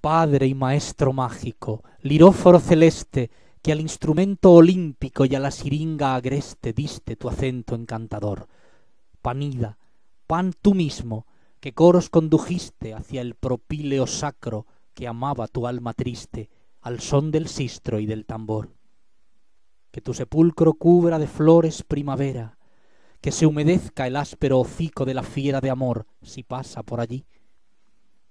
Padre y maestro mágico, liróforo celeste, que al instrumento olímpico y a la siringa agreste diste tu acento encantador. Panida, pan tú mismo, que coros condujiste hacia el propíleo sacro que amaba tu alma triste, al son del sistro y del tambor. Que tu sepulcro cubra de flores primavera, que se humedezca el áspero hocico de la fiera de amor si pasa por allí,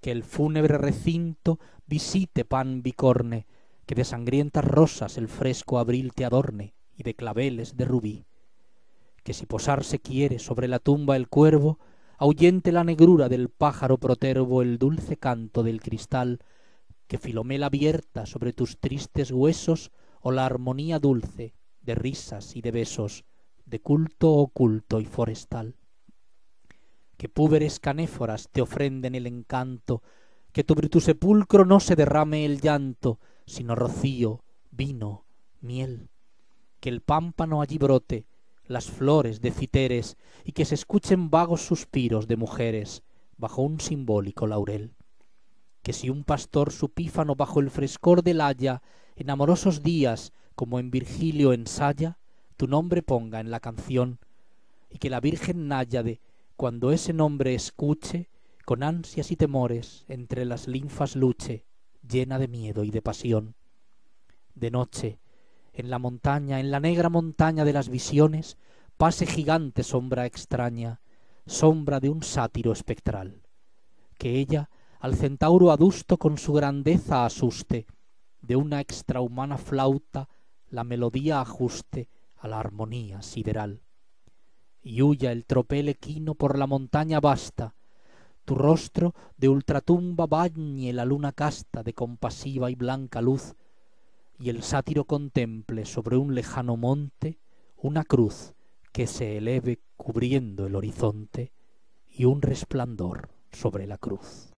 que el fúnebre recinto visite pan bicorne, que de sangrientas rosas el fresco abril te adorne y de claveles de rubí. Que si posarse quiere sobre la tumba el cuervo, ahuyente la negrura del pájaro protervo el dulce canto del cristal, que Filomela abierta sobre tus tristes huesos o la armonía dulce de risas y de besos, de culto oculto y forestal que púberes canéforas te ofrenden el encanto, que sobre tu sepulcro no se derrame el llanto, sino rocío, vino, miel, que el pámpano allí brote, las flores de citeres, y que se escuchen vagos suspiros de mujeres bajo un simbólico laurel. Que si un pastor supífano bajo el frescor del haya, en amorosos días, como en Virgilio ensaya, tu nombre ponga en la canción, y que la Virgen náyade cuando ese nombre escuche, con ansias y temores entre las linfas luche, llena de miedo y de pasión. De noche, en la montaña, en la negra montaña de las visiones, pase gigante sombra extraña, sombra de un sátiro espectral, que ella al centauro adusto con su grandeza asuste, de una extrahumana flauta la melodía ajuste a la armonía sideral y huya el tropel equino por la montaña vasta. Tu rostro de ultratumba bañe la luna casta de compasiva y blanca luz, y el sátiro contemple sobre un lejano monte una cruz que se eleve cubriendo el horizonte y un resplandor sobre la cruz.